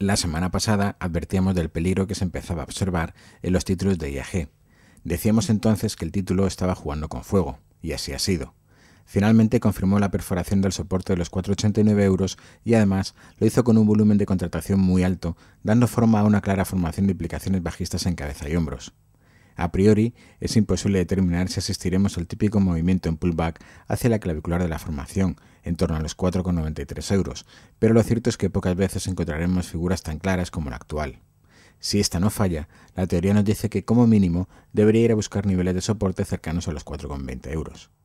La semana pasada advertíamos del peligro que se empezaba a observar en los títulos de IAG. Decíamos entonces que el título estaba jugando con fuego, y así ha sido. Finalmente confirmó la perforación del soporte de los 4,89 euros y además lo hizo con un volumen de contratación muy alto, dando forma a una clara formación de implicaciones bajistas en cabeza y hombros. A priori, es imposible determinar si asistiremos al típico movimiento en pullback hacia la clavicular de la formación, en torno a los 4,93 euros, pero lo cierto es que pocas veces encontraremos figuras tan claras como la actual. Si esta no falla, la teoría nos dice que como mínimo debería ir a buscar niveles de soporte cercanos a los 4,20 euros.